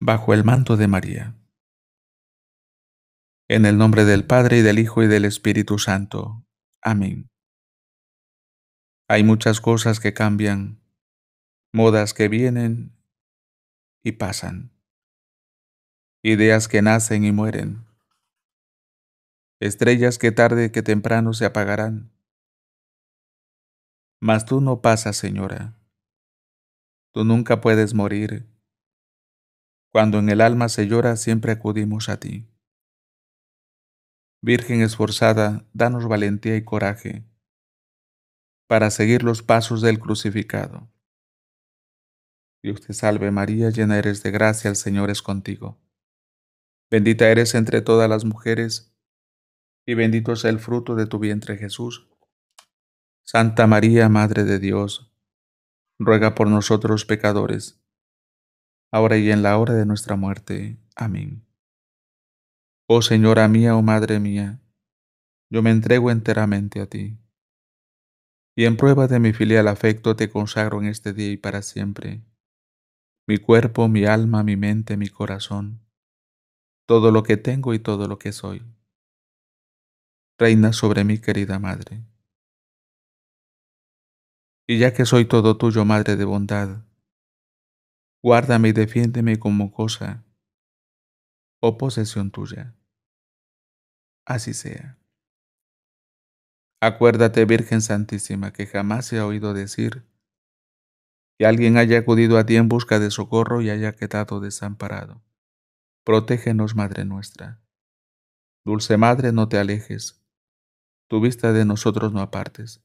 bajo el manto de María. En el nombre del Padre y del Hijo y del Espíritu Santo. Amén. Hay muchas cosas que cambian, modas que vienen y pasan, ideas que nacen y mueren, estrellas que tarde que temprano se apagarán. Mas tú no pasas, Señora. Tú nunca puedes morir cuando en el alma se llora, siempre acudimos a ti. Virgen esforzada, danos valentía y coraje para seguir los pasos del crucificado. Dios te salve María, llena eres de gracia, el Señor es contigo. Bendita eres entre todas las mujeres, y bendito es el fruto de tu vientre Jesús. Santa María, Madre de Dios, ruega por nosotros pecadores ahora y en la hora de nuestra muerte. Amén. Oh Señora mía, oh Madre mía, yo me entrego enteramente a ti. Y en prueba de mi filial afecto te consagro en este día y para siempre. Mi cuerpo, mi alma, mi mente, mi corazón, todo lo que tengo y todo lo que soy. Reina sobre mí, querida Madre. Y ya que soy todo tuyo, Madre de bondad, Guárdame y defiéndeme como cosa o posesión tuya. Así sea. Acuérdate, Virgen Santísima, que jamás se ha oído decir que alguien haya acudido a ti en busca de socorro y haya quedado desamparado. Protégenos, Madre nuestra. Dulce Madre, no te alejes. Tu vista de nosotros no apartes.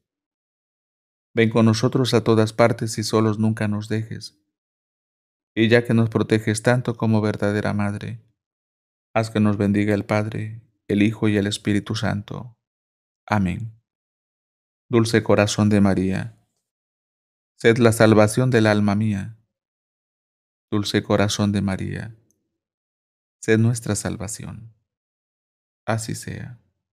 Ven con nosotros a todas partes y solos nunca nos dejes y ya que nos proteges tanto como verdadera Madre, haz que nos bendiga el Padre, el Hijo y el Espíritu Santo. Amén. Dulce corazón de María, sed la salvación del alma mía. Dulce corazón de María, sed nuestra salvación. Así sea.